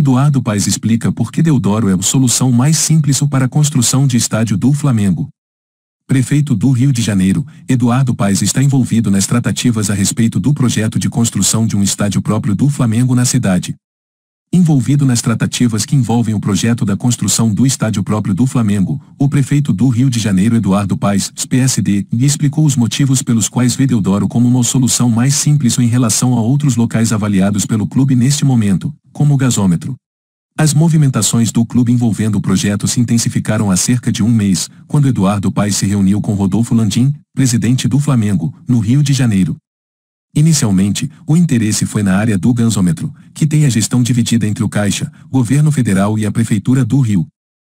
Eduardo Paes explica por que Deodoro é a solução mais simples para a construção de estádio do Flamengo. Prefeito do Rio de Janeiro, Eduardo Paes está envolvido nas tratativas a respeito do projeto de construção de um estádio próprio do Flamengo na cidade. Envolvido nas tratativas que envolvem o projeto da construção do estádio próprio do Flamengo, o prefeito do Rio de Janeiro Eduardo Paes, PSD, explicou os motivos pelos quais vê Deodoro como uma solução mais simples em relação a outros locais avaliados pelo clube neste momento como o gasômetro. As movimentações do clube envolvendo o projeto se intensificaram há cerca de um mês, quando Eduardo Paes se reuniu com Rodolfo Landim, presidente do Flamengo, no Rio de Janeiro. Inicialmente, o interesse foi na área do gasômetro, que tem a gestão dividida entre o Caixa, Governo Federal e a Prefeitura do Rio.